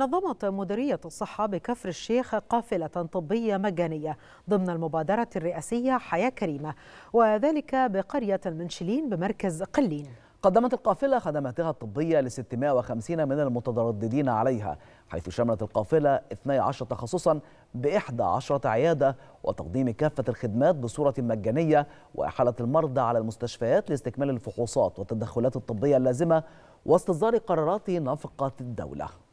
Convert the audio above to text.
نظمت مديرية الصحة بكفر الشيخ قافلة طبية مجانية ضمن المبادرة الرئاسية حياة كريمة وذلك بقرية المنشلين بمركز قلين قدمت القافلة خدماتها الطبية ل 650 من المترددين عليها حيث شملت القافلة 12 تخصصا ب 11 عيادة وتقديم كافة الخدمات بصورة مجانية وإحالة المرضى على المستشفيات لاستكمال الفحوصات والتدخلات الطبية اللازمة واستصدار قرارات نفقة الدولة